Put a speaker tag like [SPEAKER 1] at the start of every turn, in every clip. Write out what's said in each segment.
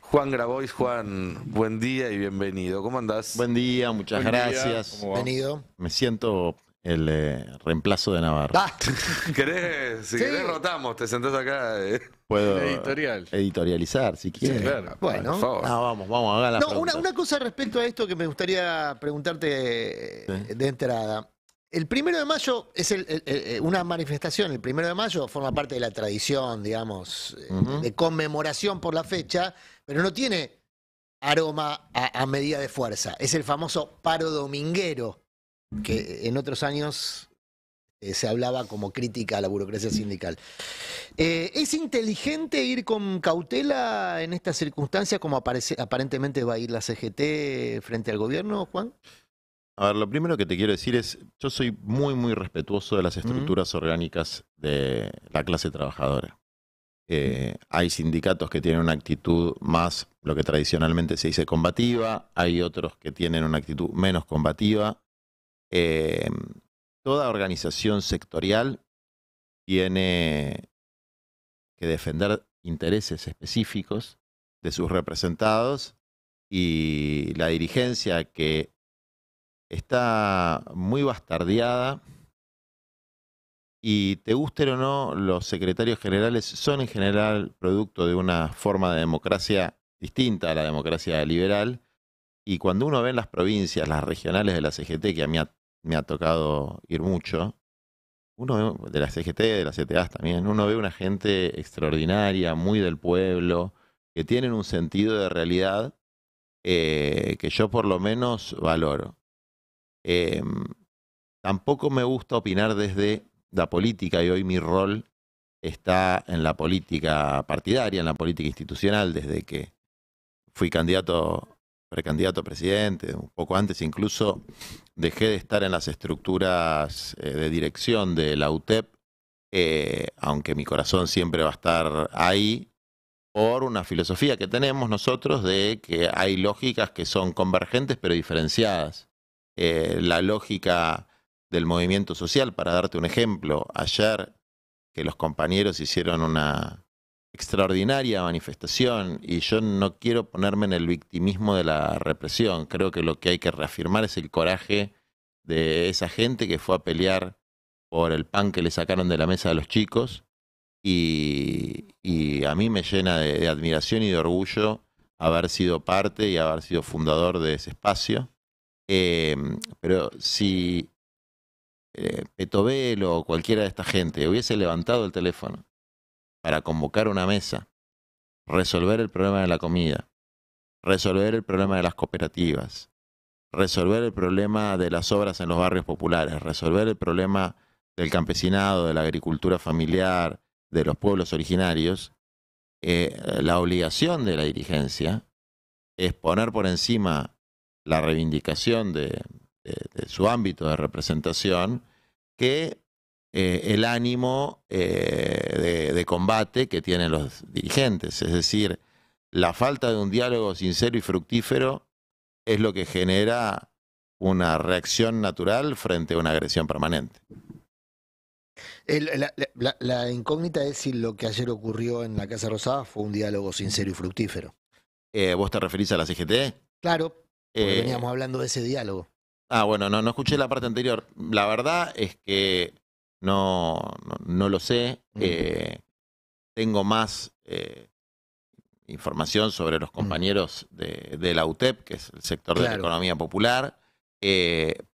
[SPEAKER 1] Juan Grabois, Juan, buen día y bienvenido. ¿Cómo andás? Buen día, muchas gracias. Bienvenido.
[SPEAKER 2] Me siento el eh, reemplazo de Navarro. Ah, si
[SPEAKER 1] querés, rotamos, te sentás acá.
[SPEAKER 2] Eh. Puedo Editorial. editorializar, si quieres. Bueno, ah, vamos, vamos, la no, una,
[SPEAKER 3] cosa respecto a esto que me gustaría preguntarte de entrada. El primero de mayo es el, eh, una manifestación, el primero de mayo forma parte de la tradición, digamos, eh, de conmemoración por la fecha, pero no tiene aroma a, medida de fuerza. Es el famoso paro dominguero, que en otros años eh, se hablaba como crítica a la burocracia sindical. ¿Es inteligente ir con cautela en estas circunstancias como aparentemente va a ir la CGT frente al gobierno, Juan?
[SPEAKER 2] A ver, lo primero que te quiero decir es, yo soy muy, muy respetuoso de las estructuras orgánicas de la clase trabajadora. Eh, hay sindicatos que tienen una actitud más, lo que tradicionalmente se dice, combativa, hay otros que tienen una actitud menos combativa. Eh, toda organización sectorial tiene que defender intereses específicos de sus representados y la dirigencia que está muy bastardeada y te guste o no, los secretarios generales son en general producto de una forma de democracia distinta a la democracia liberal. Y cuando uno ve en las provincias, las regionales de la CGT, que a mí me ha tocado ir mucho, uno de la CGT, de las CTAs también, uno ve una gente extraordinaria, muy del pueblo, que tienen un sentido de realidad eh, que yo por lo menos valoro. Em, tampoco me gusta opinar desde la política y hoy mi rol está en la política partidaria, en la política institucional, desde que fui candidato, precandidato a presidente, un poco antes incluso dejé de estar en las estructuras eh, de dirección de la UTEP, eh, aunque mi corazón siempre va a estar ahí, por una filosofía que tenemos nosotros de que hay lógicas que son convergentes pero diferenciadas. Eh, la lógica del movimiento social. Para darte un ejemplo, ayer que los compañeros hicieron una extraordinaria manifestación y yo no quiero ponerme en el victimismo de la represión. Creo que lo que hay que reafirmar es el coraje de esa gente que fue a pelear por el pan que le sacaron de la mesa a los chicos y, a mí me llena de admiración y de orgullo haber sido parte y haber sido fundador de ese espacio. Em, pero si eh, o cualquiera de esta gente hubiese levantado el teléfono para convocar una mesa, resolver el problema de la comida, resolver el problema de las cooperativas, resolver el problema de las obras en los barrios populares, resolver el problema del campesinado, de la agricultura familiar, de los pueblos originarios, eh, la obligación de la dirigencia es poner por encima la reivindicación de, su ámbito de representación que eh, el ánimo eh, de, combate que tienen los dirigentes. Es decir, la falta de un diálogo sincero y fructífero es lo que genera una reacción natural frente a una agresión permanente.
[SPEAKER 3] la, incógnita es si lo que ayer ocurrió en la Casa Rosada fue un diálogo sincero y fructífero.
[SPEAKER 2] Eh, ¿Vos te referís a la CGT? Claro, eh, veníamos
[SPEAKER 3] hablando de ese diálogo.
[SPEAKER 2] Ah, bueno, no, no escuché la parte anterior. La verdad es que no, no, lo sé. Eh, tengo más eh, información sobre los compañeros de, la UTEP, que es el sector de la economía popular.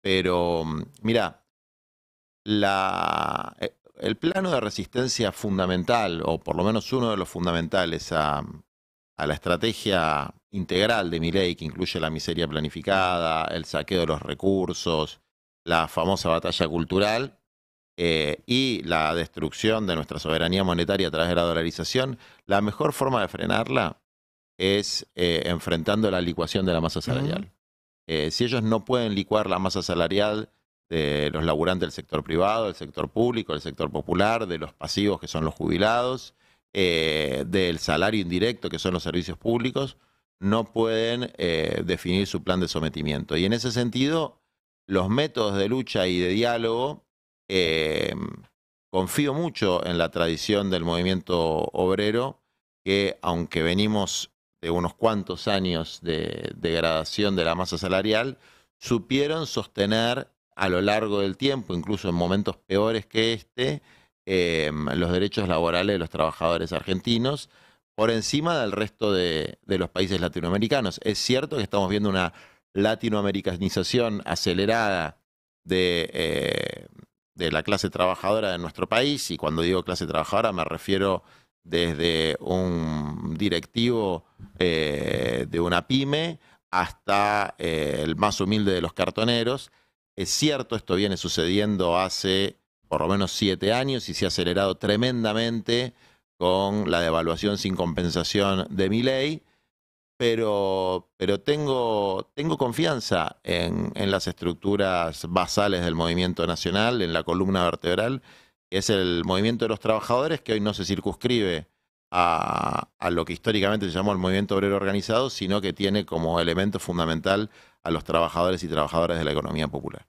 [SPEAKER 2] pero, mm, mira, la, el plano de resistencia fundamental, o por lo menos uno de los fundamentales a, a la estrategia integral de ley, que incluye la miseria planificada, el saqueo de los recursos, la famosa batalla cultural eh, y la destrucción de nuestra soberanía monetaria a través de la dolarización, la mejor forma de frenarla es eh, enfrentando la licuación de la masa salarial. Eh, si ellos no pueden licuar la masa salarial de los laburantes del sector privado, del sector público, del sector popular, de los pasivos que son los jubilados, eh, del salario indirecto, que son los servicios públicos, no pueden eh, definir su plan de sometimiento. Y en ese sentido, los métodos de lucha y de diálogo, eh, confío mucho en la tradición del movimiento obrero, que aunque venimos de unos cuantos años de degradación de la masa salarial, supieron sostener a lo largo del tiempo, incluso en momentos peores que este, Em, los derechos laborales de los trabajadores argentinos por encima del resto de, los países latinoamericanos. Es cierto que estamos viendo una latinoamericanización acelerada de, eh, de, la clase trabajadora de nuestro país, y cuando digo clase trabajadora me refiero desde un directivo eh, de una pyme hasta eh, el más humilde de los cartoneros. Es cierto, esto viene sucediendo hace por lo menos siete años y se ha acelerado tremendamente con la devaluación sin compensación de mi ley, pero, pero tengo, tengo confianza en, las estructuras basales del movimiento nacional, en la columna vertebral, que es el movimiento de los trabajadores, que hoy no se circunscribe a, a lo que históricamente se llamó el movimiento obrero organizado, sino que tiene como elemento fundamental a los trabajadores y trabajadoras de la economía popular.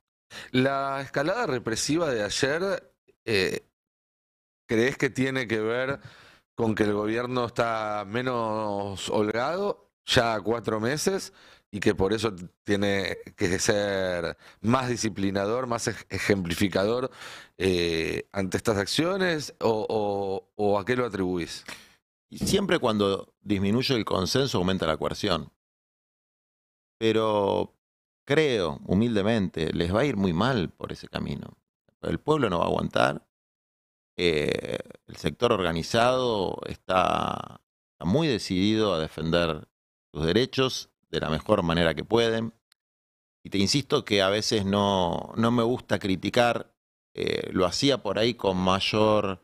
[SPEAKER 1] La escalada represiva de ayer, eh, ¿crees que tiene que ver con que el gobierno está menos holgado ya cuatro meses y que por eso tiene que ser más disciplinador, más ejemplificador eh, ante estas acciones
[SPEAKER 2] o, o, a qué lo atribuís? Siempre cuando disminuye el consenso aumenta la coerción. Pero creo humildemente, les va a ir muy mal por ese camino. El pueblo no va a aguantar. Eh, el sector organizado está, muy decidido a defender sus derechos de la mejor manera que pueden. Y te insisto que a veces no, no me gusta criticar, eh, lo hacía por ahí con mayor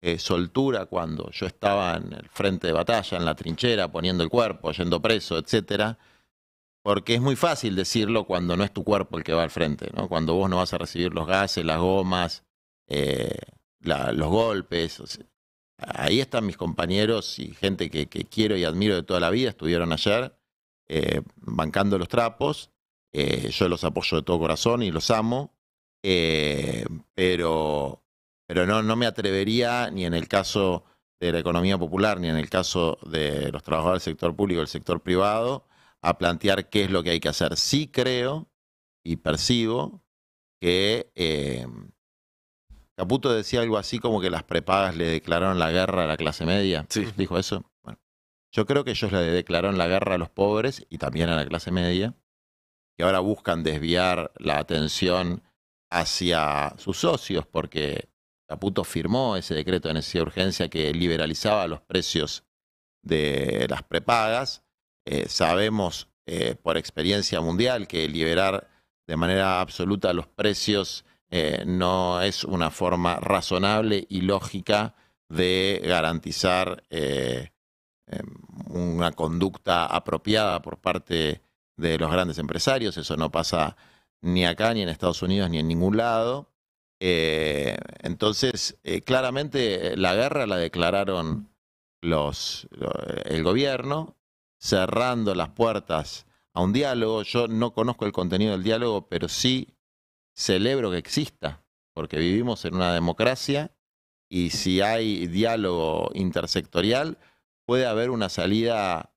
[SPEAKER 2] eh, soltura cuando yo estaba en el frente de batalla, en la trinchera, poniendo el cuerpo, yendo preso, etcétera. Porque es muy fácil decirlo cuando no es tu cuerpo el que va al frente, ¿no? Cuando vos no vas a recibir los gases, las gomas, eh, los golpes. ahí están mis compañeros y gente que, quiero y admiro de toda la vida, estuvieron ayer eh, bancando los trapos. Eh, yo los apoyo de todo corazón y los amo. pero pero no, no me atrevería ni en el caso de la economía popular, ni en el caso de los trabajadores del sector público, del sector privado, a plantear qué es lo que hay que hacer. Sí creo y percibo que em, Caputo decía algo así como que las prepagas le declararon la guerra a la clase media. Sí. Dijo eso. Bueno, yo creo que ellos le declararon la guerra a los pobres y también a la clase media, que ahora buscan desviar la atención hacia sus socios, porque Caputo firmó ese decreto de necesidad de urgencia que liberalizaba los precios de las prepagas eh, sabemos eh, por experiencia mundial que liberar de manera absoluta los precios eh, no es una forma razonable y lógica de garantizar em, una conducta apropiada por parte de los grandes empresarios. Eso no pasa ni acá, ni en Estados Unidos, ni en ningún lado. entonces, claramente la guerra la declararon los, el gobierno, cerrando las puertas a un diálogo. Yo no conozco el contenido del diálogo, pero sí celebro que exista, porque vivimos en una democracia y si hay diálogo intersectorial, puede haber una salida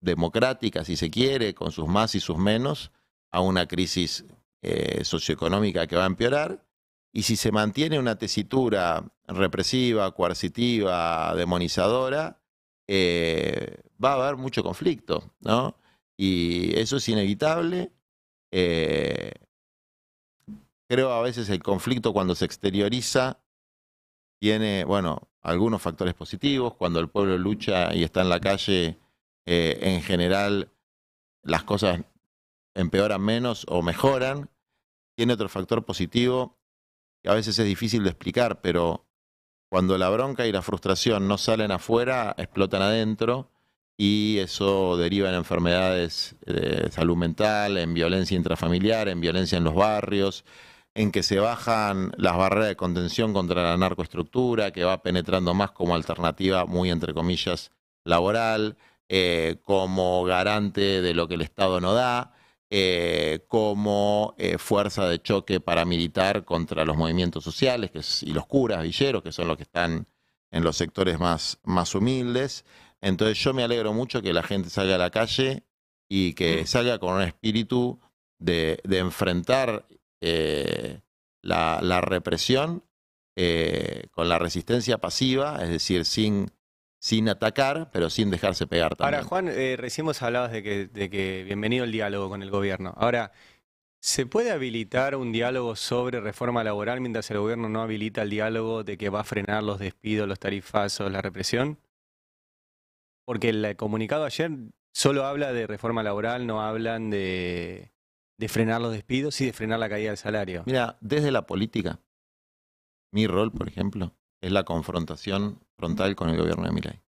[SPEAKER 2] democrática, si se quiere, con sus más y sus menos, a una crisis eh, socioeconómica que va a empeorar. Y si se mantiene una tesitura represiva, coercitiva, demonizadora, eh, va a haber mucho conflicto, ¿no? Y eso es inevitable. Eh, creo a veces el conflicto cuando se exterioriza tiene, bueno, algunos factores positivos. Cuando el pueblo lucha y está en la calle, eh, en general las cosas empeoran menos o mejoran. Tiene otro factor positivo que a veces es difícil de explicar, pero cuando la bronca y la frustración no salen afuera, explotan adentro y eso deriva en enfermedades de salud mental, en violencia intrafamiliar, en violencia en los barrios, en que se bajan las barreras de contención contra la narcoestructura, que va penetrando más como alternativa, muy entre comillas, laboral, eh, como garante de lo que el Estado no da, eh, como eh, fuerza de choque paramilitar contra los movimientos sociales y los curas, villeros, que son los que están en los sectores más, más humildes. Entonces yo me alegro mucho que la gente salga a la calle y que mm. salga con un espíritu de, enfrentar eh, la, represión eh, con la resistencia pasiva, es decir, sin, atacar, pero sin dejarse pegar también. Ahora,
[SPEAKER 4] Juan, eh, recién vos hablabas de que bienvenido el diálogo con el gobierno. Ahora, ¿se puede habilitar un diálogo sobre reforma laboral mientras el gobierno no habilita el diálogo de que va a frenar los despidos, los tarifazos, la represión? Porque el comunicado ayer solo habla de reforma laboral, no hablan de, frenar los despidos y de frenar la caída del salario. Mira,
[SPEAKER 2] desde la política, mi rol, por ejemplo, es la confrontación frontal con el gobierno de Milay.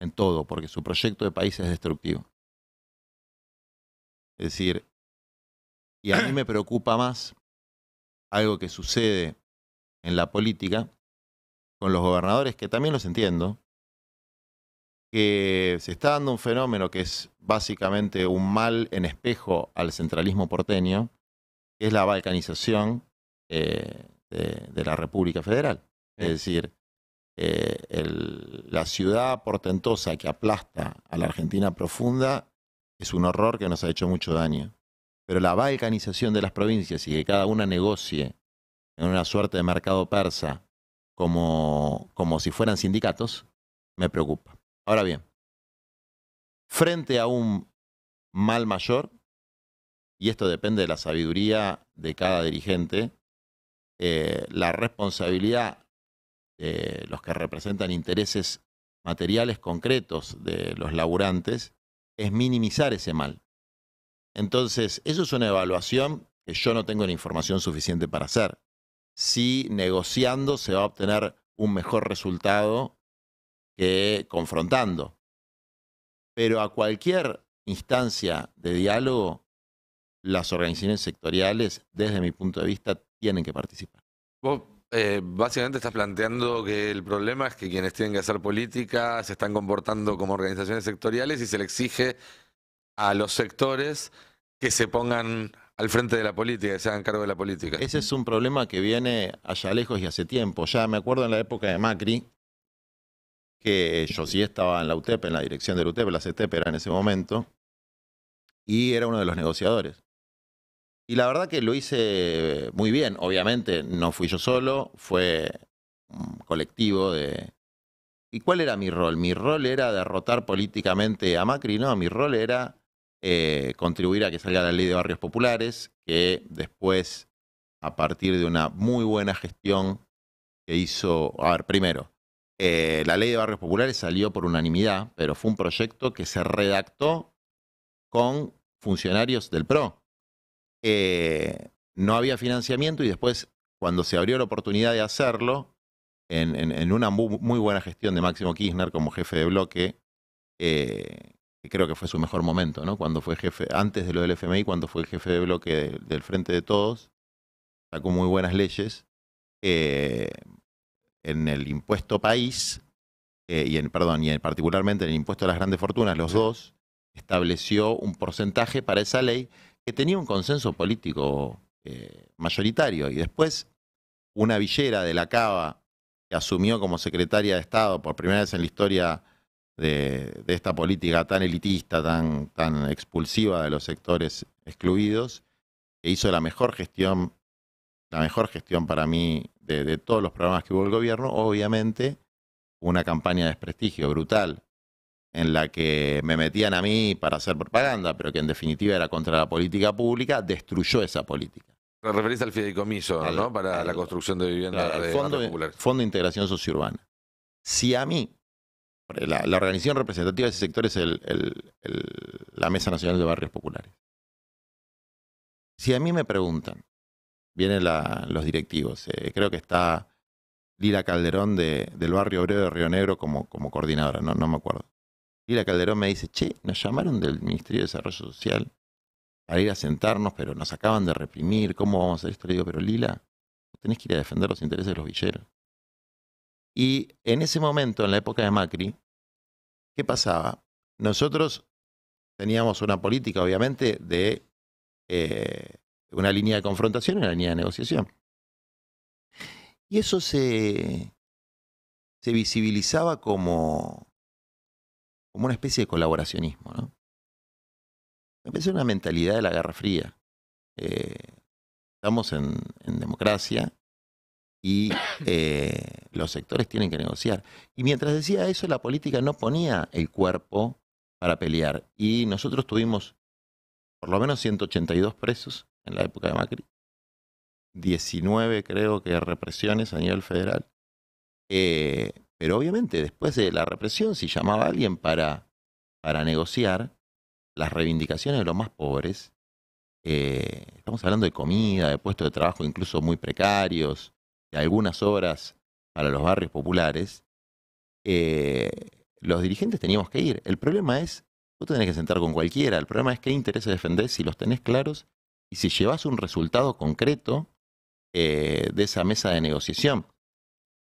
[SPEAKER 2] En todo, porque su proyecto de país es destructivo. Es decir, y a mí me preocupa más algo que sucede en la política con los gobernadores, que también los entiendo, que se está dando un fenómeno que es básicamente un mal en espejo al centralismo porteño, que es la balcanización eh, de, la República Federal. Es decir, eh, la ciudad portentosa que aplasta a la Argentina profunda es un horror que nos ha hecho mucho daño. Pero la balcanización de las provincias y que cada una negocie en una suerte de mercado persa como si fueran sindicatos, me preocupa. Ahora bien, frente a un mal mayor, y esto depende de la sabiduría de cada dirigente, eh, la responsabilidad de los que representan intereses materiales concretos de los laburantes es minimizar ese mal. Entonces, eso es una evaluación que yo no tengo la información suficiente para hacer. Si negociando se va a obtener un mejor resultado que confrontando. Pero a cualquier instancia de diálogo, las organizaciones sectoriales, desde mi punto de vista, tienen que participar.
[SPEAKER 1] Vos eh, básicamente estás planteando que el problema es que quienes tienen que hacer política se están comportando como organizaciones sectoriales y se le exige
[SPEAKER 2] a los sectores que se pongan al frente de la política, que se hagan cargo de la política. Ese es un problema que viene allá lejos y hace tiempo. Ya me acuerdo en la época de Macri, que yo sí estaba en la UTEP, en la dirección de la UTEP, la CTEP e era en ese momento, y era uno de los negociadores. Y la verdad que lo hice muy bien, obviamente no fui yo solo, fue un colectivo de... ¿Y cuál era mi rol? Mi rol era derrotar políticamente a Macri, no, mi rol era eh, contribuir a que salga la ley de barrios populares, que después, a partir de una muy buena gestión que hizo, a ver, primero, eh, la ley de barrios populares salió por unanimidad, pero fue un proyecto que se redactó con funcionarios del PRO. Eh, no había financiamiento y después, cuando se abrió la oportunidad de hacerlo, en, una muy, buena gestión de Máximo Kirchner como jefe de bloque, eh, creo que fue su mejor momento, ¿no? Cuando fue jefe, antes de lo del FMI, cuando fue jefe de bloque del, del Frente de Todos, sacó muy buenas leyes. Eh, en el impuesto país, eh, y en, perdón, y en, particularmente en el impuesto a las grandes fortunas, los dos, estableció un porcentaje para esa ley que tenía un consenso político eh, mayoritario. Y después, una villera de la Cava, que asumió como secretaria de Estado por primera vez en la historia de, de esta política tan elitista, tan, tan expulsiva de los sectores excluidos, que hizo la mejor gestión la mejor gestión para mí de, todos los programas que hubo el gobierno, obviamente una campaña de desprestigio brutal en la que me metían a mí para hacer propaganda, pero que en definitiva era contra la política pública, destruyó esa política. Te referís al fideicomiso,
[SPEAKER 1] ¿no? Para la
[SPEAKER 2] construcción de vivienda de fondo, Fondo de Integración Sociurbana. Si a mí, eh, la, organización representativa de ese sector es la Mesa Nacional de Barrios Populares. Si a mí me preguntan, vienen los directivos. Eh, creo que está Lila Calderón del barrio obrero de Río Negro como, como coordinadora, no, no me acuerdo. Lila Calderón me dice, che, nos llamaron del Ministerio de Desarrollo Social para ir a sentarnos, pero nos acaban de reprimir, ¿cómo vamos a hacer esto? Le digo, pero Lila, tenés que ir a defender los intereses de los villeros. Y en ese momento, en la época de Macri, ¿qué pasaba? Nosotros teníamos una política, obviamente, de eh, una línea de confrontación y una línea de negociación. Y eso se, se visibilizaba como, como una especie de colaboracionismo. ¿no? empezó una mentalidad de la Guerra Fría. Eh, estamos en, democracia y eh, los sectores tienen que negociar. Y mientras decía eso, la política no ponía el cuerpo para pelear. Y nosotros tuvimos por lo menos 182 presos en la época de Macri, 19 creo que represiones a nivel federal. Eh, pero obviamente después de la represión, si llamaba a alguien para, para negociar las reivindicaciones de los más pobres, eh, estamos hablando de comida, de puestos de trabajo incluso muy precarios, de algunas obras para los barrios populares, eh, los dirigentes teníamos que ir. El problema es, vos tenés que sentar con cualquiera, el problema es qué intereses defendés si los tenés claros y si llevas un resultado concreto eh, de esa mesa de negociación.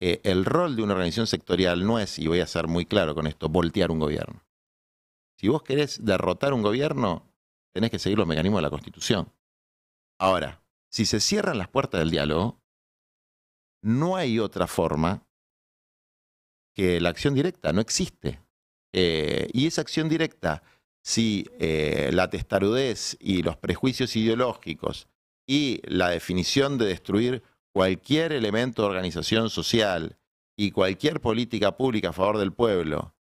[SPEAKER 2] Eh, el rol de una organización sectorial no es, y voy a ser muy claro con esto, voltear un gobierno. Si vos querés derrotar un gobierno, tenés que seguir los mecanismos de la Constitución. Ahora, si se cierran las puertas del diálogo, no hay otra forma que la acción directa, no existe. Eh, y esa acción directa si eh, la testarudez y los prejuicios ideológicos y la definición de destruir cualquier elemento de organización social y cualquier política pública a favor del pueblo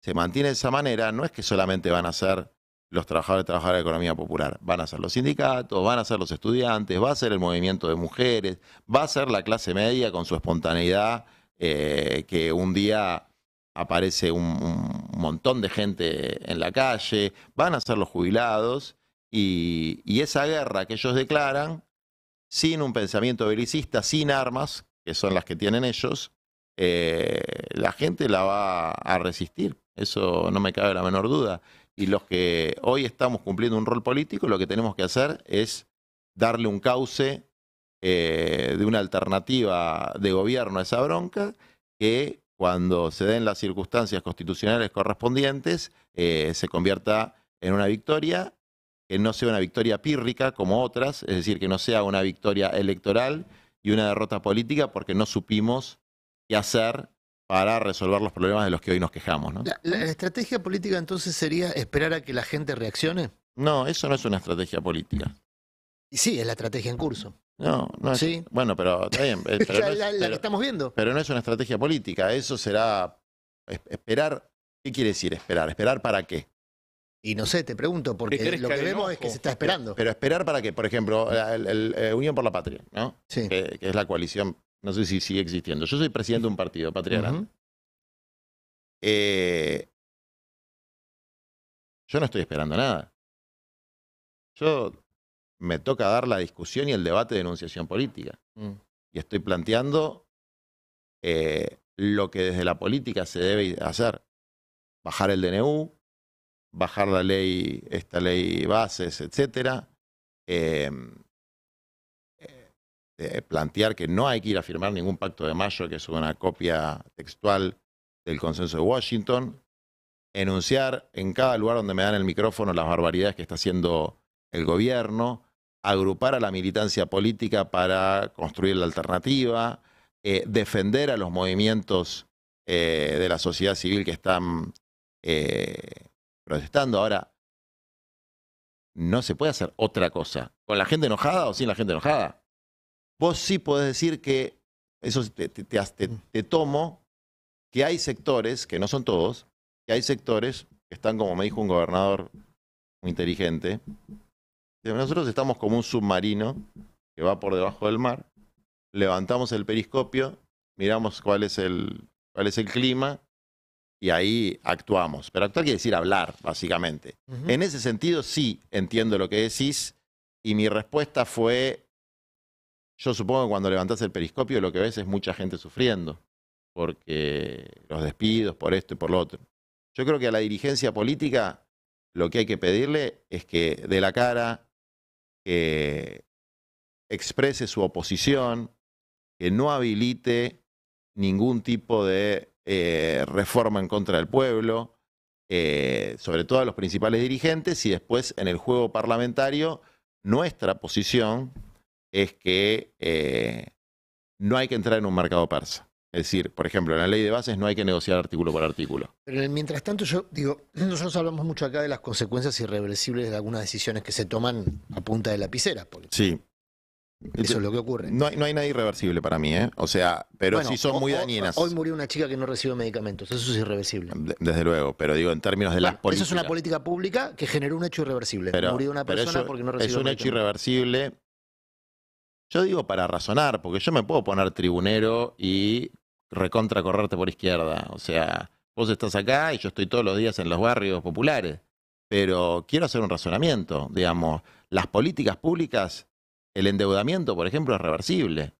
[SPEAKER 2] se mantiene de esa manera, no es que solamente van a ser los trabajadores de la economía popular, van a ser los sindicatos, van a ser los estudiantes, va a ser el movimiento de mujeres, va a ser la clase media con su espontaneidad eh, que un día aparece un, montón de gente en la calle, van a ser los jubilados, y, esa guerra que ellos declaran, sin un pensamiento belicista, sin armas, que son las que tienen ellos, eh, la gente la va a resistir, eso no me cabe la menor duda. Y los que hoy estamos cumpliendo un rol político, lo que tenemos que hacer es darle un cauce eh, de una alternativa de gobierno a esa bronca que cuando se den las circunstancias constitucionales correspondientes, eh, se convierta en una victoria, que no sea una victoria pírrica como otras, es decir, que no sea una victoria electoral y una derrota política porque no supimos qué hacer para resolver los problemas de los que hoy nos quejamos.
[SPEAKER 3] la, estrategia política entonces sería esperar a que la gente reaccione?
[SPEAKER 2] No, eso no es una estrategia política
[SPEAKER 3] sí, es la estrategia en curso.
[SPEAKER 2] No, no es, Bueno, pero está bien. es, la, que estamos viendo. Pero no es una estrategia política. Eso será esperar. ¿Qué quiere decir esperar? ¿Esperar para qué? Y
[SPEAKER 3] no sé, te pregunto, porque lo que vemos es que se está esperando. Pero,
[SPEAKER 2] esperar para qué? Por ejemplo, el, eh, Unión por la Patria, ¿no? Sí. Que, es la coalición, no sé si sigue existiendo. Yo soy presidente de un partido, Patria eh, yo no estoy esperando nada. Yo me toca dar la discusión y el debate de enunciación política. Mm. Y estoy planteando eh, lo que desde la política se debe hacer. Bajar el DNU, bajar la ley, esta ley bases, etcétera. Em, eh, eh, plantear que no hay que ir a firmar ningún pacto de mayo, que es una copia textual del consenso de Washington, enunciar en cada lugar donde me dan el micrófono las barbaridades que está haciendo el gobierno, agrupar a la militancia política para construir la alternativa, eh, defender a los movimientos eh, de la sociedad civil que están eh, protestando. Ahora, no se puede hacer otra cosa, con la gente enojada o sin la gente enojada. Vos sí podés decir que, eso te mm. tomo, que hay sectores, que no son todos, que hay sectores que están, como me dijo un gobernador muy inteligente, nosotros estamos como un submarino que va por debajo del mar, levantamos el periscopio, miramos cuál es el, cuál es el clima y ahí actuamos. Pero actuar quiere decir hablar, básicamente. En ese sentido, sí entiendo lo que decís y mi respuesta fue, yo supongo que cuando levantás el periscopio lo que ves es mucha gente sufriendo, porque los despidos, por esto y por lo otro. Yo creo que a la dirigencia política lo que hay que pedirle es que de la cara que exprese su oposición, que no habilite ningún tipo de eh, reforma en contra del pueblo, eh, sobre todo a los principales dirigentes, y después en el juego parlamentario nuestra posición es que eh, no hay que entrar en un mercado persa. Es decir, por ejemplo, en la ley de bases no hay que negociar artículo por artículo.
[SPEAKER 3] Pero mientras tanto, yo digo, nosotros hablamos mucho acá de las consecuencias irreversibles de algunas decisiones que se toman a punta de lapicera.
[SPEAKER 2] Sí. Eso es lo que ocurre. No hay, nada irreversible para mí, ¿eh? O sea, pero sí son muy dañinas. Hoy
[SPEAKER 3] murió una chica que no recibió medicamentos, eso es irreversible.
[SPEAKER 2] desde luego, pero digo, en términos de las políticas. Eso es una
[SPEAKER 3] política pública que generó un hecho irreversible. murió una persona porque no recibió Es un hecho
[SPEAKER 2] irreversible yo digo para razonar, porque yo me puedo poner tribunero y recontra correrte por izquierda. O sea, vos estás acá y yo estoy todos los días en los barrios populares. Pero quiero hacer un razonamiento, digamos, las políticas públicas, el endeudamiento, por ejemplo, es reversible.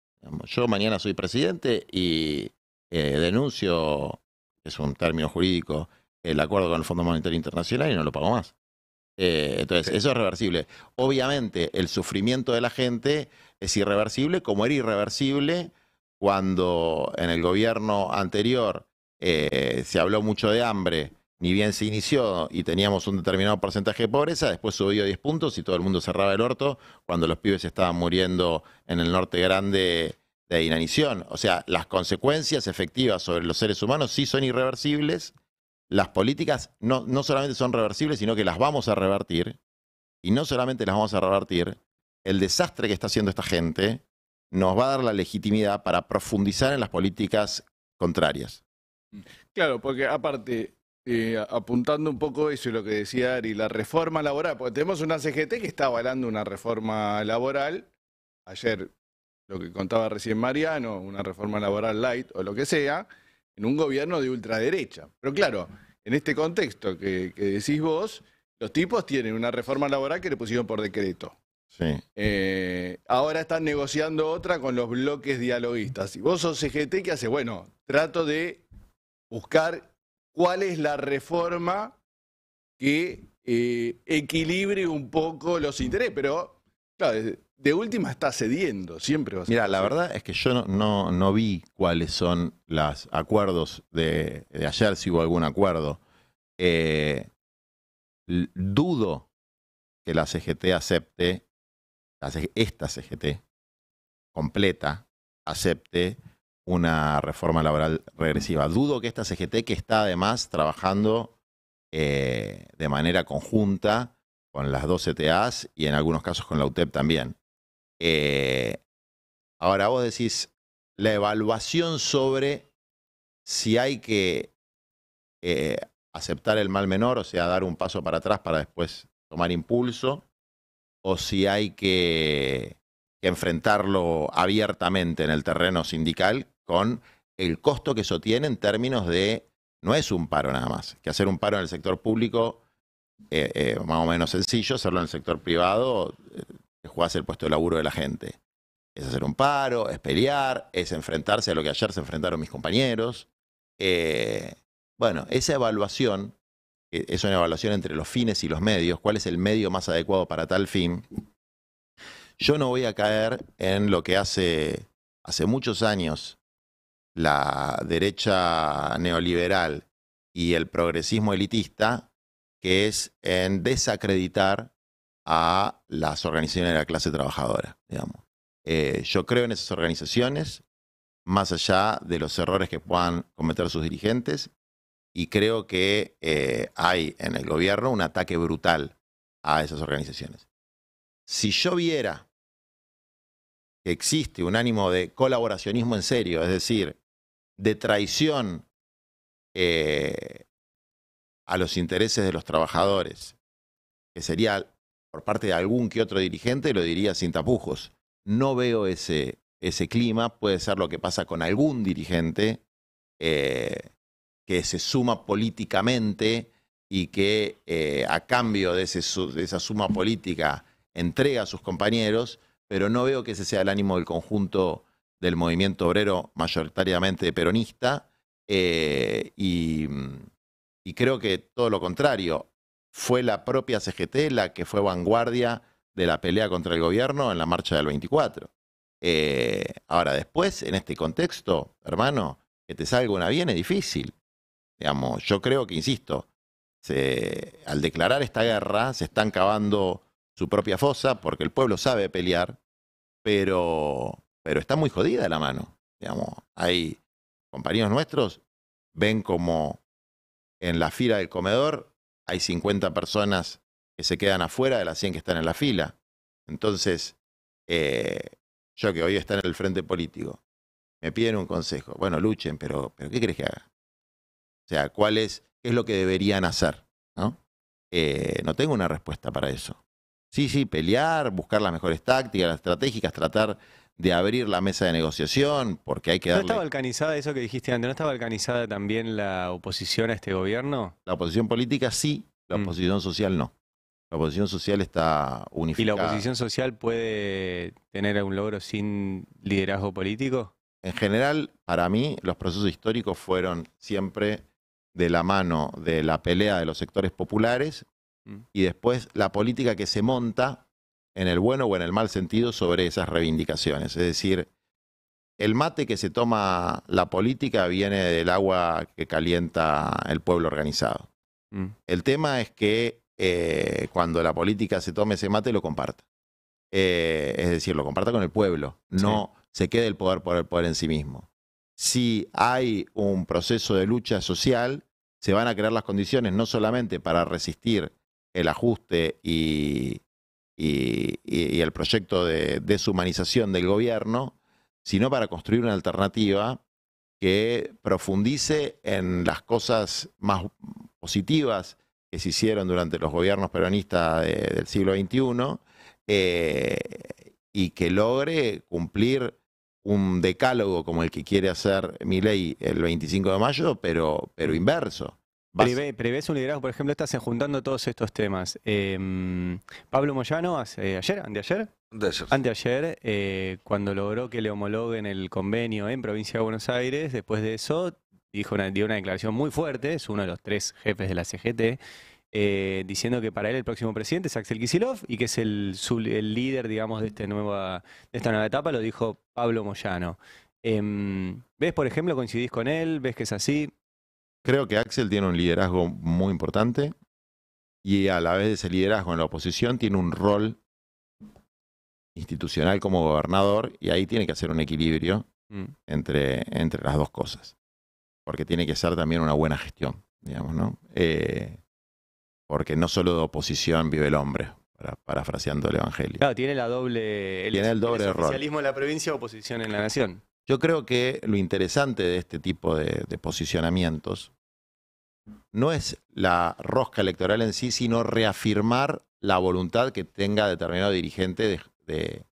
[SPEAKER 2] yo mañana soy presidente y eh, denuncio, es un término jurídico, el acuerdo con el Fondo Monetario Internacional y no lo pago más. Eh, entonces, eso es reversible. Obviamente, el sufrimiento de la gente es irreversible, como era irreversible cuando en el gobierno anterior eh, se habló mucho de hambre, ni bien se inició y teníamos un determinado porcentaje de pobreza, después subió 10 puntos y todo el mundo cerraba el orto cuando los pibes estaban muriendo en el norte grande de inanición. O sea, las consecuencias efectivas sobre los seres humanos sí son irreversibles. Las políticas no solamente son reversibles, sino que las vamos a revertir. Y no solamente las vamos a revertir, el desastre que está haciendo esta gente nos va a dar la legitimidad para profundizar en las políticas contrarias.
[SPEAKER 1] Mm. Claro, porque aparte, eh, apuntando un poco eso y lo que decía Ari, la reforma laboral, porque tenemos una CGT que está avalando una reforma laboral, ayer lo que contaba recién Mariano, una reforma laboral light o lo que sea, en un gobierno de ultraderecha. Pero claro, en este contexto que, que decís vos, los tipos tienen una reforma laboral que le pusieron por decreto. Eh, ahora están negociando otra con los bloques dialoguistas. Y vos sos CGT, e ¿qué haces? Bueno, trato de buscar cuál es la reforma que eh, equilibre un poco los intereses, pero claro, de última está cediendo, siempre va a Mira, la verdad es que
[SPEAKER 2] yo no, vi cuáles son los acuerdos de, ayer, si hubo algún acuerdo. Eh, dudo que la CGT acepte esta CGT completa acepte una reforma laboral regresiva. Dudo que esta CGT, que está además trabajando eh, de manera conjunta con las dos CTAs e y en algunos casos con la UTEP también. Eh, ahora vos decís, la evaluación sobre si hay que eh, aceptar el mal menor, o sea, dar un paso para atrás para después tomar impulso, o si hay que, enfrentarlo abiertamente en el terreno sindical con el costo que eso tiene en términos de, no es un paro nada más, que hacer un paro en el sector público es eh, eh, más o menos sencillo, hacerlo en el sector privado, es eh, el puesto de laburo de la gente. Es hacer un paro, es pelear, es enfrentarse a lo que ayer se enfrentaron mis compañeros. bueno, esa evaluación e-, es una evaluación entre los fines y los medios, cuál es el medio más adecuado para tal fin. Yo no voy a caer en lo que hace, hace muchos años la derecha neoliberal y el progresismo elitista, que es en desacreditar a las organizaciones de la clase trabajadora. Eh, yo creo en esas organizaciones, más allá de los errores que puedan cometer sus dirigentes, y creo que eh, hay en el gobierno un ataque brutal a esas organizaciones. Si yo viera que existe un ánimo de colaboracionismo en serio, es decir, de traición eh, a los intereses de los trabajadores, que sería por parte de algún que otro dirigente, lo diría sin tapujos. No veo ese, ese clima, puede ser lo que pasa con algún dirigente. Eh, que se suma políticamente y que eh, a cambio de, esa suma política entrega a sus compañeros, pero no veo que ese sea el ánimo del conjunto del movimiento obrero mayoritariamente peronista eh, y, creo que todo lo contrario, fue la propia CGT la que fue vanguardia de la pelea contra el gobierno en la marcha del 24. Eh, ahora, después, en este contexto, hermano, que te salga una bien es difícil yo creo que, insisto, se, al declarar esta guerra se están cavando su propia fosa porque el pueblo sabe pelear, pero, pero está muy jodida la mano. Digamos, hay compañeros nuestros, ven como en la fila del comedor hay 50 personas que se quedan afuera de las 100 que están en la fila. Entonces, eh, yo que hoy está en el frente político, me piden un consejo. Bueno, luchen, pero, pero ¿qué crees que haga? O sea, cuál es, qué es lo que deberían hacer. ¿no? Eh, no tengo una respuesta para eso. Sí, sí, pelear, buscar las mejores tácticas, las estratégicas, tratar de abrir la mesa de negociación, porque hay que darle... ¿No estaba
[SPEAKER 4] balcanizada eso que dijiste antes? ¿No estaba balcanizada también la oposición a este gobierno? La oposición política sí, la mm. oposición social no.
[SPEAKER 2] La oposición social está unificada. ¿Y la oposición
[SPEAKER 4] social puede tener algún logro
[SPEAKER 2] sin liderazgo político? En general, para mí, los procesos históricos fueron siempre de la mano de la pelea de los sectores populares mm. y después la política que se monta en el bueno o en el mal sentido sobre esas reivindicaciones. Es decir, el mate que se toma la política viene del agua que calienta el pueblo organizado. Mm. El tema es que eh, cuando la política se tome ese mate, lo comparta. Eh, es decir, lo comparta con el pueblo, no se quede el poder por el poder en sí mismo si hay un proceso de lucha social, se van a crear las condiciones no solamente para resistir el ajuste y, el proyecto de deshumanización del gobierno, sino para construir una alternativa que profundice en las cosas más positivas que se hicieron durante los gobiernos peronistas del siglo XXI eh, y que logre cumplir un decálogo como el que quiere hacer mi ley el 25 de mayo, pero, pero mm. inverso. Prevé, prevés un liderazgo, por ejemplo, estás juntando todos estos temas.
[SPEAKER 4] Em, Pablo Moyano, hace, eh, ayer, anteayer, anteayer, eh, cuando logró que le homologuen el convenio en Provincia de Buenos Aires, después de eso dijo dio una declaración muy fuerte, es uno de los tres jefes de la CGT, eh, diciendo que para él el próximo presidente es Axel Kisilov y que es el, líder, digamos, de, este de esta nueva etapa, lo dijo Pablo Moyano. Em, ¿Ves, por ejemplo, coincidís con él? ¿Ves que es así?
[SPEAKER 2] Creo que Axel tiene un liderazgo muy importante y a la vez de ese liderazgo en la oposición tiene un rol institucional como gobernador y ahí tiene que hacer un equilibrio mm. entre, entre las dos cosas, porque tiene que ser también una buena gestión, digamos, ¿no? Eh, porque no solo de oposición vive el hombre, parafraseando el Evangelio.
[SPEAKER 4] Claro, tiene la doble. El, tiene el doble el en
[SPEAKER 2] la provincia, oposición en la nación. Yo creo que lo interesante de este tipo de, posicionamientos no es la rosca electoral en sí, sino reafirmar la voluntad que tenga determinado dirigente de,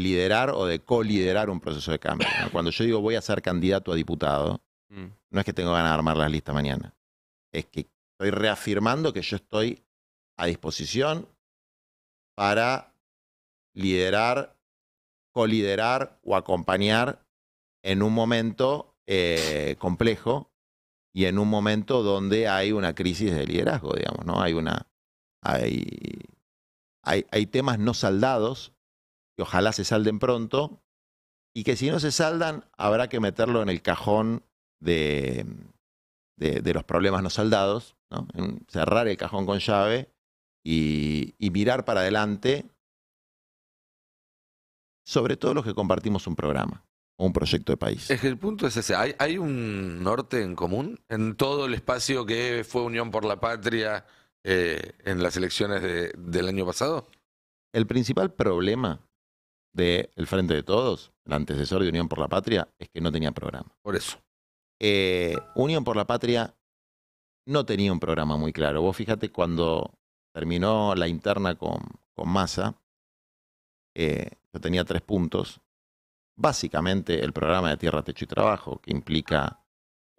[SPEAKER 2] liderar o de coliderar un proceso de cambio. Cuando yo digo voy a ser candidato a diputado, mm. no es que tengo ganas de armar las listas mañana. Es que Estoy reafirmando que yo estoy a disposición para liderar, coliderar o acompañar en un momento eh, complejo y en un momento donde hay una crisis de liderazgo, digamos, ¿no? Hay una hay, hay, temas no saldados que ojalá se salden pronto y que si no se saldan habrá que meterlo en el cajón de los problemas no saldados cerrar el cajón con llave y, mirar para adelante, sobre todo los que compartimos un programa o un proyecto de país. Es que el punto es ese, ¿Hay, un norte en
[SPEAKER 1] común en todo el espacio que fue Unión por la Patria eh, en las elecciones
[SPEAKER 2] del año pasado? El principal problema del Frente de Todos, el antecesor de Unión por la Patria, es que no tenía programa. Por eso. Eh, Unión por la Patria no tenía un programa muy claro. Vos fíjate cuando terminó la interna con, con Massa, eh, yo tenía tres puntos. Básicamente el programa de Tierra, Techo y Trabajo, que implica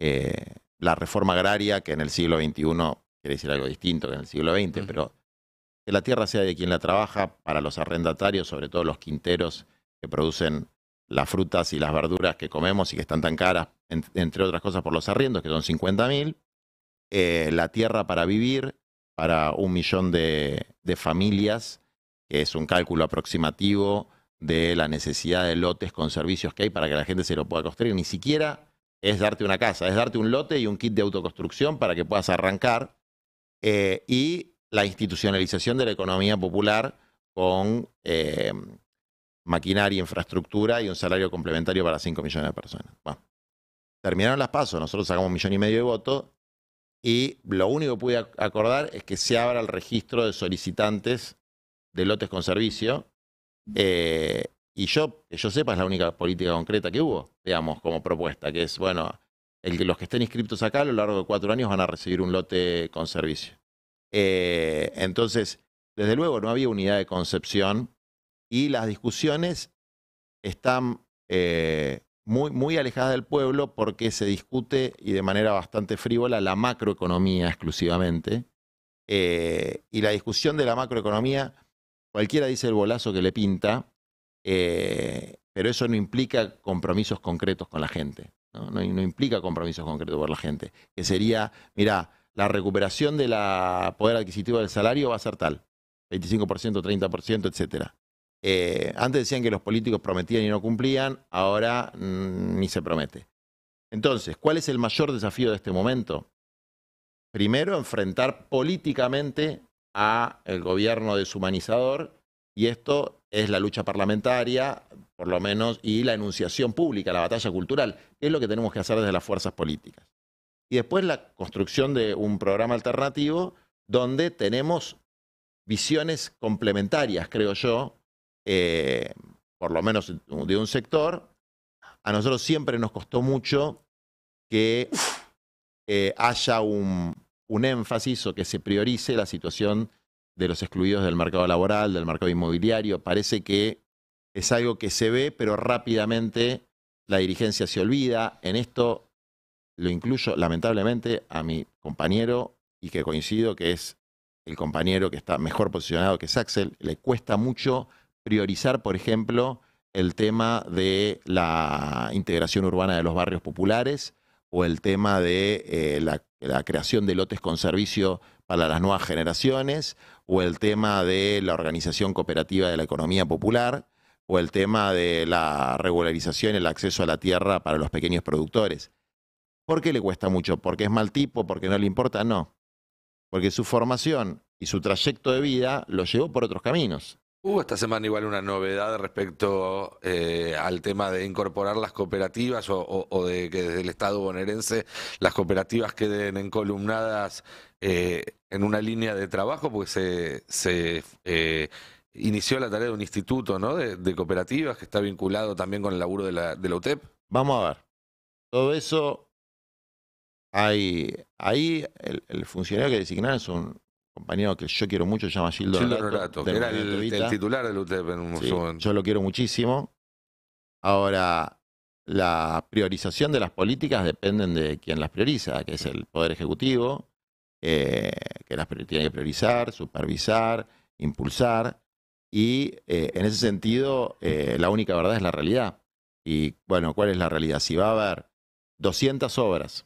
[SPEAKER 2] eh, la reforma agraria, que en el siglo XXI quiere decir algo distinto que en el siglo XX, pero que la tierra sea de quien la trabaja para los arrendatarios, sobre todo los quinteros que producen las frutas y las verduras que comemos y que están tan caras, entre otras cosas por los arriendos, que son 50.000, mil, eh, la tierra para vivir para un millón de, familias, que es un cálculo aproximativo de la necesidad de lotes con servicios que hay para que la gente se lo pueda construir. Ni siquiera es darte una casa, es darte un lote y un kit de autoconstrucción para que puedas arrancar. Eh, y la institucionalización de la economía popular con eh, maquinaria, infraestructura y un salario complementario para 5 millones de personas. terminaron las pasos, nosotros sacamos un millón y medio de votos, y lo único que pude acordar es que se abra el registro de solicitantes de lotes con servicio. Eh, y yo, que yo sepa, es la única política concreta que hubo, digamos, como propuesta, que es, bueno, los que estén inscritos acá a lo largo de cuatro años van a recibir un lote con servicio. Eh, entonces, desde luego no había unidad de concepción y las discusiones están eh, muy, muy alejada del pueblo porque se discute y de manera bastante frívola la macroeconomía exclusivamente. Eh, y la discusión de la macroeconomía, cualquiera dice el bolazo que le pinta, eh, pero eso no implica compromisos concretos con la gente. ¿no? implica compromisos concretos con la gente. Que sería, mira, la recuperación del poder adquisitivo del salario va a ser tal, 25%, 30%, etcétera. Eh, antes decían que los políticos prometían y no cumplían, ahora mm, ni se promete. Entonces, ¿cuál es el mayor desafío de este momento? Primero, enfrentar políticamente a el gobierno deshumanizador y esto es la lucha parlamentaria, por lo menos, y la enunciación pública, la batalla cultural, que es lo que tenemos que hacer desde las fuerzas políticas. Y después la construcción de un programa alternativo donde tenemos visiones complementarias, creo yo, eh, por lo menos de un sector, a nosotros siempre nos costó mucho que eh, haya un, un énfasis o que se priorice la situación de los excluidos del mercado laboral, del mercado inmobiliario. Parece que es algo que se ve, pero rápidamente la dirigencia se olvida. En esto lo incluyo lamentablemente a mi compañero y que coincido que es el compañero que está mejor posicionado que es Le cuesta mucho priorizar, por ejemplo, el tema de la integración urbana de los barrios populares o el tema de eh, la, creación de lotes con servicio para las nuevas generaciones o el tema de la organización cooperativa de la economía popular o el tema de la regularización, el acceso a la tierra para los pequeños productores. ¿Por qué le cuesta mucho? ¿Porque es mal tipo? ¿Porque no le importa? No. Porque su formación y su trayecto de vida lo llevó por otros caminos.
[SPEAKER 1] Hubo esta semana igual una novedad respecto eh, al tema de incorporar las cooperativas o, de que desde el Estado bonaerense las cooperativas queden encolumnadas eh, en una línea de trabajo, porque se, eh, inició la tarea de un instituto ¿no? de, cooperativas que está vinculado
[SPEAKER 2] también con el laburo de la, UTEP. Vamos a ver. Todo eso, hay, ahí el, el funcionario que designaron es un, compañero que yo quiero mucho, se llama Gildo, Gildo que era el, titular del UTEP en un sí, Yo lo quiero muchísimo. Ahora, la priorización de las políticas dependen de quien las prioriza, que es el Poder Ejecutivo, eh, que las tiene que priorizar, supervisar, impulsar. Y eh, en ese sentido, eh, la única verdad es la realidad. Y bueno, ¿cuál es la realidad? Si va a haber 200 obras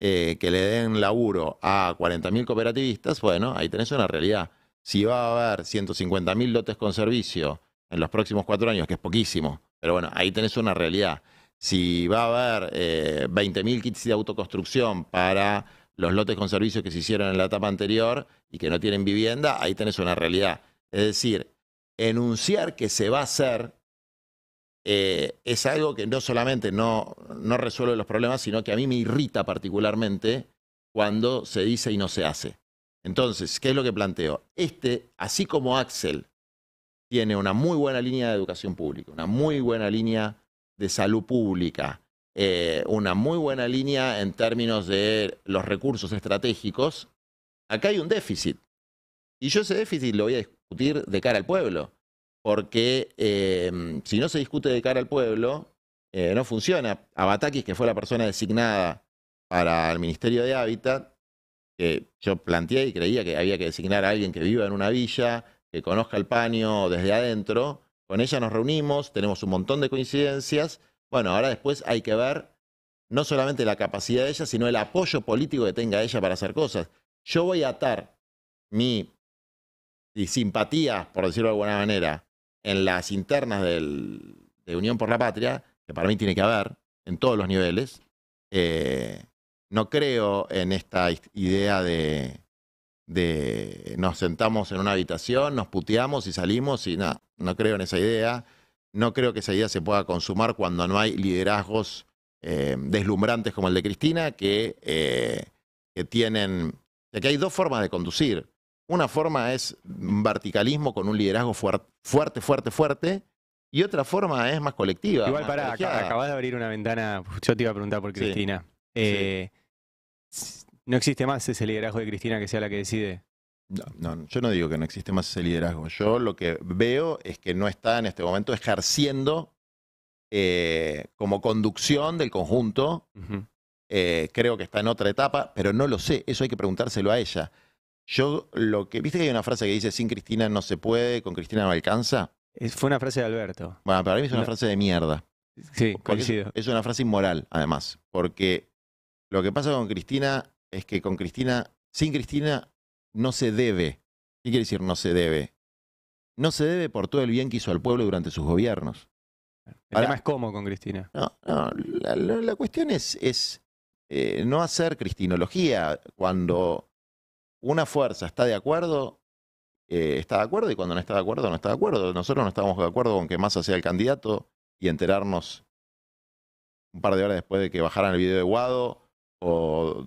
[SPEAKER 2] eh, que le den laburo a 40.000 cooperativistas, bueno, ahí tenés una realidad. Si va a haber 150.000 lotes con servicio en los próximos cuatro años, que es poquísimo, pero bueno, ahí tenés una realidad. Si va a haber 20.000 eh, kits de autoconstrucción para los lotes con servicio que se hicieron en la etapa anterior y que no tienen vivienda, ahí tenés una realidad. Es decir, enunciar que se va a hacer eh, es algo que no solamente no, resuelve los problemas, sino que a mí me irrita particularmente cuando se dice y no se hace. Entonces, ¿qué es lo que planteo? Este, así como Axel tiene una muy buena línea de educación pública, una muy buena línea de salud pública, eh, una muy buena línea en términos de los recursos estratégicos, acá hay un déficit. Y yo ese déficit lo voy a discutir de cara al pueblo porque eh, si no se discute de cara al pueblo, eh, no funciona. Abatakis, que fue la persona designada para el Ministerio de Hábitat, que yo planteé y creía que había que designar a alguien que viva en una villa, que conozca el paño desde adentro. Con ella nos reunimos, tenemos un montón de coincidencias. Bueno, ahora después hay que ver no solamente la capacidad de ella, sino el apoyo político que tenga ella para hacer cosas. Yo voy a atar mi, mi simpatía, por decirlo de alguna manera, en las internas de Unión por la Patria, que para mí tiene que haber en todos los niveles, eh, no creo en esta idea de, nos sentamos en una habitación, nos puteamos y salimos y nada, no creo en esa idea. No creo que esa idea se pueda consumar cuando no hay liderazgos eh, deslumbrantes como el de Cristina, que, eh, que tienen... Que hay dos formas de conducir. Una forma es verticalismo con un liderazgo fuerte, fuerte, fuerte. Y otra forma es más colectiva. Igual, para acabas de abrir una ventana. Yo te iba a preguntar por
[SPEAKER 4] Cristina. Eh, no existe más ese liderazgo de Cristina que sea la que decide.
[SPEAKER 2] No, no, yo no digo que no existe más ese liderazgo. Yo lo que veo es que no está en este momento ejerciendo eh, como conducción del conjunto. Eh, creo que está en otra etapa, pero no lo sé. Eso hay que preguntárselo a ella. Yo lo que. ¿Viste que hay una frase que dice sin Cristina no se puede, con Cristina no alcanza?
[SPEAKER 4] fue una frase de Alberto.
[SPEAKER 2] Bueno, para mí es una frase de mierda. Sí, coincido. Es, una frase inmoral, además. Porque lo que pasa con Cristina es que con Cristina, sin Cristina, no se debe. ¿Qué quiere decir no se debe? No se debe por todo el bien que hizo al pueblo durante sus gobiernos. además es
[SPEAKER 4] cómo con Cristina.
[SPEAKER 2] No, no la, cuestión es, es eh, no hacer cristinología cuando una fuerza está de acuerdo, eh, está de acuerdo y cuando no está de acuerdo, no está de acuerdo. Nosotros no estábamos de acuerdo con que Massa sea el candidato y enterarnos un par de horas después de que bajaran el video de Guado o,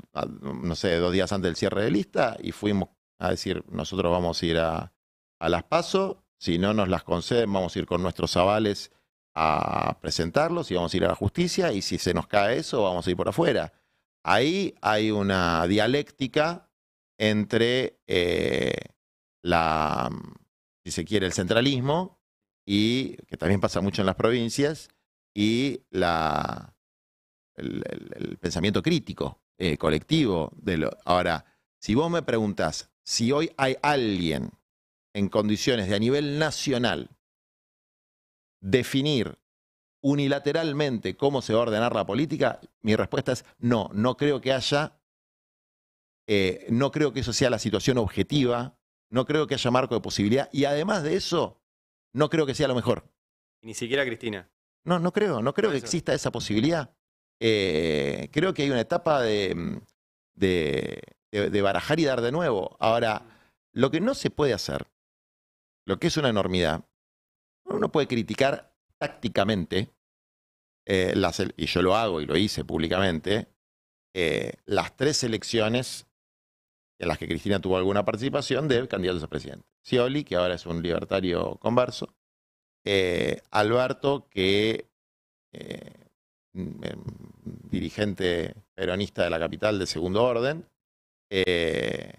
[SPEAKER 2] no sé, dos días antes del cierre de lista y fuimos a decir, nosotros vamos a ir a, a las PASO, si no nos las conceden, vamos a ir con nuestros avales a presentarlos y vamos a ir a la justicia y si se nos cae eso, vamos a ir por afuera. Ahí hay una dialéctica entre eh, la, mm, si se quiere, el centralismo, y que también pasa mucho en las provincias, y la, el, pensamiento crítico, eh, colectivo. De ahora, si vos me preguntás si hoy hay alguien en condiciones de a nivel nacional definir unilateralmente cómo se va a ordenar la política, mi respuesta es no, no creo que haya eh, no creo que eso sea la situación objetiva, no creo que haya marco de posibilidad y además de eso, no creo que sea lo mejor. Ni siquiera Cristina. No, no creo, no creo que exista esa posibilidad. Eh, creo que hay una etapa de, de, barajar y dar de nuevo. Ahora, lo que no se puede hacer, lo que es una enormidad, uno puede criticar tácticamente, eh, y yo lo hago y lo hice públicamente, las tres elecciones en las que Cristina tuvo alguna participación, de candidatos a presidente. Scioli, que ahora es un libertario converso. Eh, Alberto, que eh, mm, em, dirigente peronista de la capital de segundo orden, eh,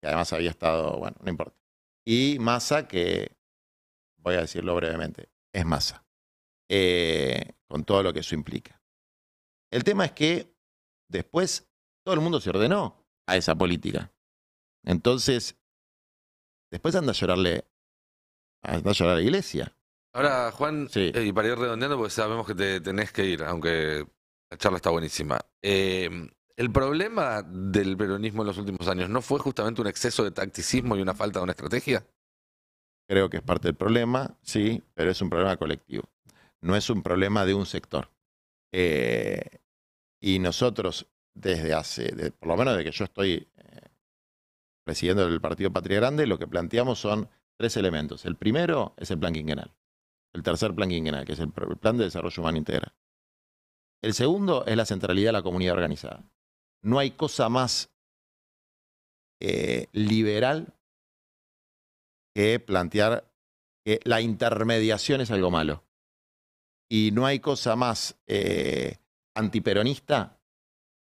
[SPEAKER 2] que además había estado, bueno, no importa. Y Massa, que, voy a decirlo brevemente, es Massa, con todo lo que eso implica. El tema es que después todo el mundo se ordenó a esa política. Entonces, después anda a llorarle, anda a llorar a la iglesia.
[SPEAKER 1] Ahora, Juan, eh, y para ir redondeando, porque sabemos que te tenés que ir, aunque la charla está buenísima. Eh, el problema del peronismo en los últimos años no fue justamente un exceso de tacticismo y una falta de una estrategia.
[SPEAKER 2] Creo que es parte del problema, sí, pero es un problema colectivo. No es un problema de un sector. Eh, y nosotros desde hace, por lo menos desde que yo estoy eh, presidiendo el Partido Patria Grande, lo que planteamos son tres elementos. El primero es el plan quinquenal, el tercer plan quinquenal, que es el, plan de desarrollo humano integral. El segundo es la centralidad de la comunidad organizada. No hay cosa más eh, liberal que plantear que la intermediación es algo malo. Y no hay cosa más eh, antiperonista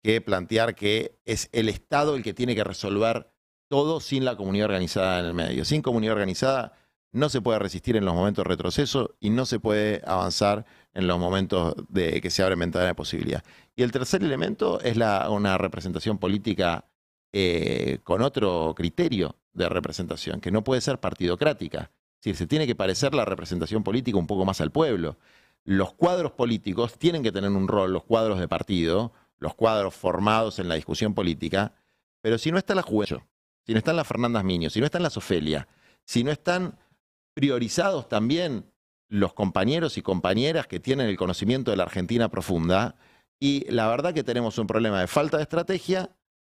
[SPEAKER 2] que plantear que es el Estado el que tiene que resolver todo sin la comunidad organizada en el medio. Sin comunidad organizada no se puede resistir en los momentos de retroceso y no se puede avanzar en los momentos de que se abre ventana de posibilidad. Y el tercer elemento es la, una representación política eh, con otro criterio de representación, que no puede ser partidocrática. Es se tiene que parecer la representación política un poco más al pueblo. Los cuadros políticos tienen que tener un rol, los cuadros de partido, los cuadros formados en la discusión política, pero si no está la juventud, si no están las Fernandas Miño, si no están las Ofelia, si no están priorizados también los compañeros y compañeras que tienen el conocimiento de la Argentina profunda, y la verdad que tenemos un problema de falta de estrategia,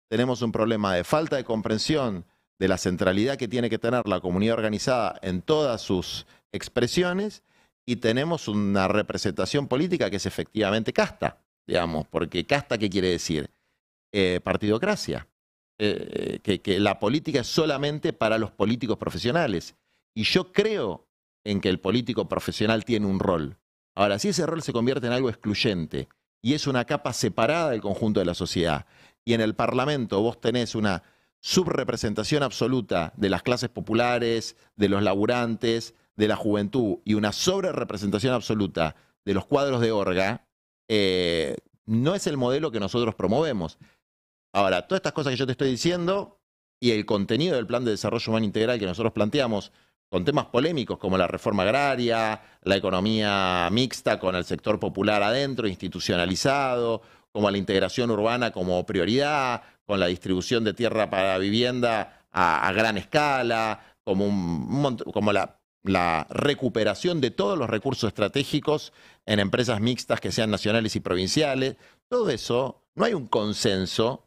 [SPEAKER 2] tenemos un problema de falta de comprensión de la centralidad que tiene que tener la comunidad organizada en todas sus expresiones, y tenemos una representación política que es efectivamente casta digamos, porque casta, ¿qué quiere decir? Eh, partidocracia, eh, que, que la política es solamente para los políticos profesionales. Y yo creo en que el político profesional tiene un rol. Ahora, si ese rol se convierte en algo excluyente y es una capa separada del conjunto de la sociedad, y en el Parlamento vos tenés una subrepresentación absoluta de las clases populares, de los laburantes, de la juventud, y una sobrerepresentación absoluta de los cuadros de orga, eh, no es el modelo que nosotros promovemos. Ahora, todas estas cosas que yo te estoy diciendo y el contenido del plan de desarrollo humano integral que nosotros planteamos, con temas polémicos como la reforma agraria, la economía mixta con el sector popular adentro, institucionalizado, como la integración urbana como prioridad, con la distribución de tierra para vivienda a, gran escala, como, un, como la la recuperación de todos los recursos estratégicos en empresas mixtas que sean nacionales y provinciales. Todo eso, no hay un consenso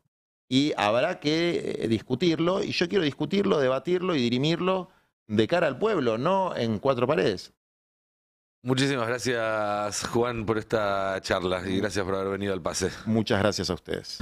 [SPEAKER 2] y habrá que eh, discutirlo y yo quiero discutirlo, debatirlo y dirimirlo de cara al pueblo, no en cuatro paredes. Muchísimas gracias
[SPEAKER 1] Juan por esta charla y gracias por haber venido al pase. Muchas gracias a ustedes.